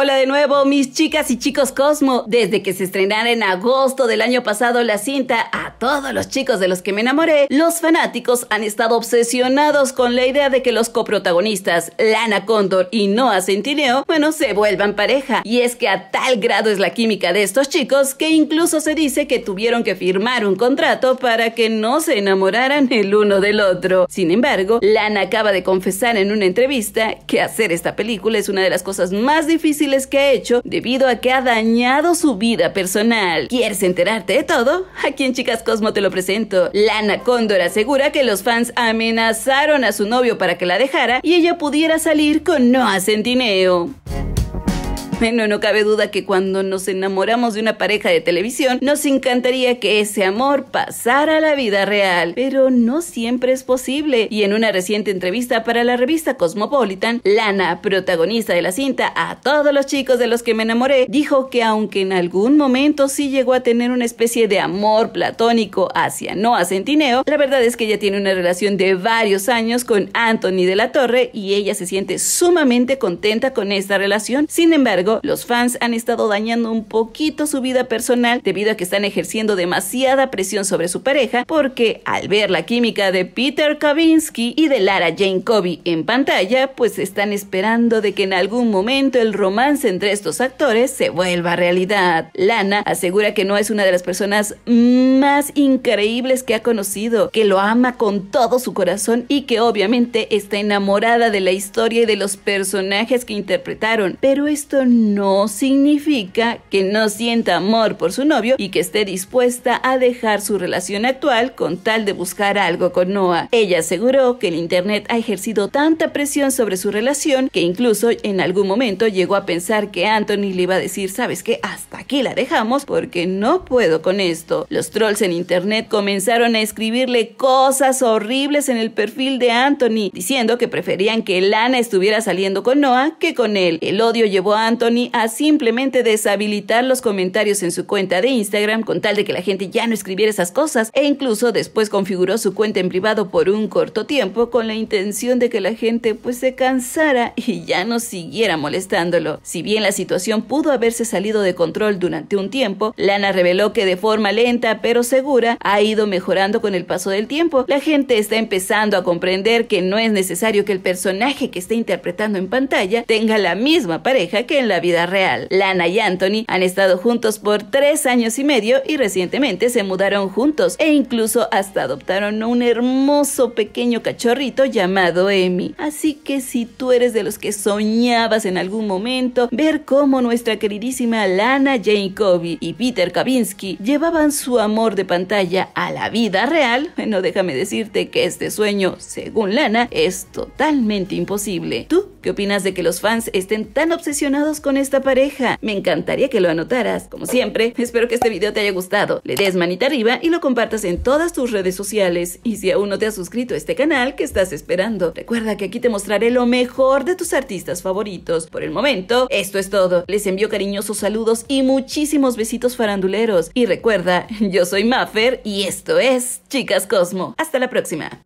Hola de nuevo, mis chicas y chicos Cosmo. Desde que se estrenara en agosto del año pasado la cinta A todos los chicos de los que me enamoré, los fanáticos han estado obsesionados con la idea de que los coprotagonistas Lana Condor y Noah Centineo, bueno, se vuelvan pareja. Y es que a tal grado es la química de estos chicos que incluso se dice que tuvieron que firmar un contrato para que no se enamoraran el uno del otro. Sin embargo, Lana acaba de confesar en una entrevista que hacer esta película es una de las cosas más difíciles que ha hecho debido a que ha dañado su vida personal. ¿Quieres enterarte de todo? Aquí en Chicas Cosmo te lo presento. Lana Cóndor asegura que los fans amenazaron a su novio para que la dejara y ella pudiera salir con Noah Centineo. Bueno, no cabe duda que cuando nos enamoramos de una pareja de televisión, nos encantaría que ese amor pasara a la vida real, pero no siempre es posible. Y en una reciente entrevista para la revista Cosmopolitan, Lana, protagonista de la cinta A todos los chicos de los que me enamoré, dijo que aunque en algún momento sí llegó a tener una especie de amor platónico hacia Noah Centineo, la verdad es que ella tiene una relación de varios años con Anthony de la Torre y ella se siente sumamente contenta con esta relación. Sin embargo, los fans han estado dañando un poquito su vida personal debido a que están ejerciendo demasiada presión sobre su pareja porque al ver la química de Peter Kavinsky y de Lara Jane Covey en pantalla, pues están esperando de que en algún momento el romance entre estos actores se vuelva realidad. Lana asegura que no es una de las personas más increíbles que ha conocido, que lo ama con todo su corazón y que obviamente está enamorada de la historia y de los personajes que interpretaron, pero esto no no significa que no sienta amor por su novio y que esté dispuesta a dejar su relación actual con tal de buscar algo con Noah. Ella aseguró que el Internet ha ejercido tanta presión sobre su relación que incluso en algún momento llegó a pensar que Anthony le iba a decir, sabes que hasta aquí la dejamos porque no puedo con esto. Los trolls en Internet comenzaron a escribirle cosas horribles en el perfil de Anthony, diciendo que preferían que Lana estuviera saliendo con Noah que con él. El odio llevó a Anthony a simplemente deshabilitar los comentarios en su cuenta de Instagram con tal de que la gente ya no escribiera esas cosas e incluso después configuró su cuenta en privado por un corto tiempo con la intención de que la gente pues se cansara y ya no siguiera molestándolo. Si bien la situación pudo haberse salido de control durante un tiempo, Lana reveló que de forma lenta pero segura ha ido mejorando con el paso del tiempo. La gente está empezando a comprender que no es necesario que el personaje que esté interpretando en pantalla tenga la misma pareja que en la vida real. Lana y Anthony han estado juntos por tres años y medio y recientemente se mudaron juntos e incluso hasta adoptaron un hermoso pequeño cachorrito llamado Emmy. Así que si tú eres de los que soñabas en algún momento ver cómo nuestra queridísima Lana Jane Covey y Peter Kavinsky llevaban su amor de pantalla a la vida real, bueno, déjame decirte que este sueño, según Lana, es totalmente imposible. ¿Tú ¿Qué opinas de que los fans estén tan obsesionados con esta pareja? Me encantaría que lo anotaras. Como siempre, espero que este video te haya gustado. Le des manita arriba y lo compartas en todas tus redes sociales. Y si aún no te has suscrito a este canal, ¿qué estás esperando? Recuerda que aquí te mostraré lo mejor de tus artistas favoritos. Por el momento, esto es todo. Les envío cariñosos saludos y muchísimos besitos faranduleros. Y recuerda, yo soy Maffer y esto es Chicas Cosmo. Hasta la próxima.